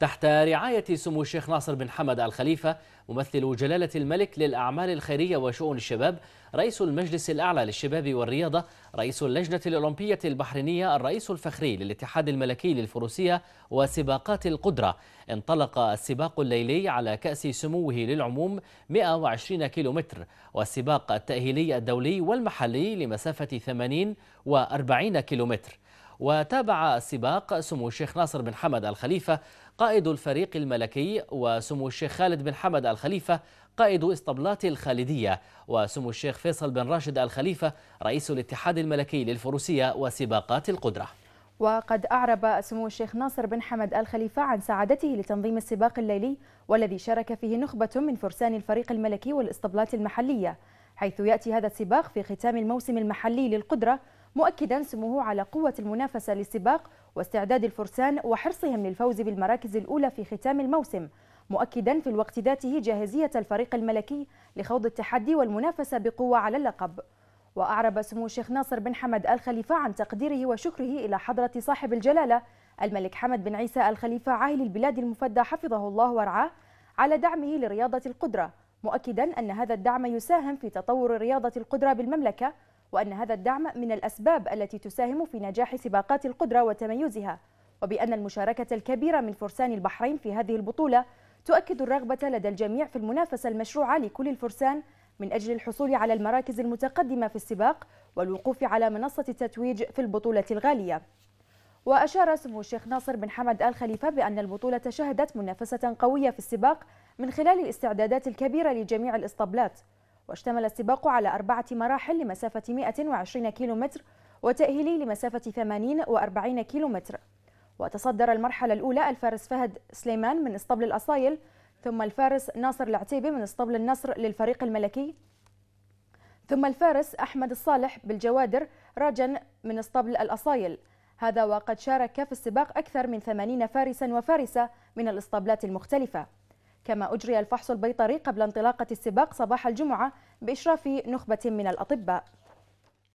تحت رعاية سمو الشيخ ناصر بن حمد الخليفة ممثل جلالة الملك للأعمال الخيرية وشؤون الشباب رئيس المجلس الأعلى للشباب والرياضة رئيس اللجنة الأولمبية البحرينية الرئيس الفخري للاتحاد الملكي للفروسية وسباقات القدرة انطلق السباق الليلي على كأس سموه للعموم 120 كيلومتر والسباق التأهيلي الدولي والمحلي لمسافة 80 و40 كيلومتر وتابع السباق سمو الشيخ ناصر بن حمد الخليفة قائد الفريق الملكي وسمو الشيخ خالد بن حمد الخليفة قائد اسطبلات الخالدية وسمو الشيخ فيصل بن راشد الخليفة رئيس الاتحاد الملكي للفروسية وسباقات القدرة وقد أعرب سمو الشيخ ناصر بن حمد الخليفة عن سعادته لتنظيم السباق الليلي والذي شارك فيه نخبة من فرسان الفريق الملكي والاسطبلات المحلية حيث يأتي هذا السباق في ختام الموسم المحلي للقدرة مؤكدا سموه على قوة المنافسة للسباق واستعداد الفرسان وحرصهم للفوز بالمراكز الأولى في ختام الموسم مؤكدا في الوقت ذاته جاهزية الفريق الملكي لخوض التحدي والمنافسة بقوة على اللقب وأعرب سمو الشيخ ناصر بن حمد آل خليفة عن تقديره وشكره إلى حضرة صاحب الجلالة الملك حمد بن عيسى آل خليفة عاهل البلاد المفدى حفظه الله ورعاه على دعمه لرياضة القدرة مؤكدا أن هذا الدعم يساهم في تطور رياضة القدرة بالمملكة وأن هذا الدعم من الأسباب التي تساهم في نجاح سباقات القدرة وتميزها وبأن المشاركة الكبيرة من فرسان البحرين في هذه البطولة تؤكد الرغبة لدى الجميع في المنافسة المشروعة لكل الفرسان من أجل الحصول على المراكز المتقدمة في السباق والوقوف على منصة التتويج في البطولة الغالية وأشار سمو الشيخ ناصر بن حمد آل خليفة بأن البطولة شهدت منافسة قوية في السباق من خلال الاستعدادات الكبيرة لجميع الإسطبلات واشتمل السباق على أربعة مراحل لمسافة 120 كيلومتر وتأهيلي لمسافة 80 و40 كيلومتر وتصدر المرحلة الأولى الفارس فهد سليمان من اسطبل الأصايل ثم الفارس ناصر العتيبي من اسطبل النصر للفريق الملكي ثم الفارس أحمد الصالح بالجوادر راجا من اسطبل الأصايل هذا وقد شارك في السباق أكثر من 80 فارسا وفارسة من الاسطبلات المختلفة كما أجري الفحص البيطري قبل انطلاقة السباق صباح الجمعة بإشراف نخبة من الأطباء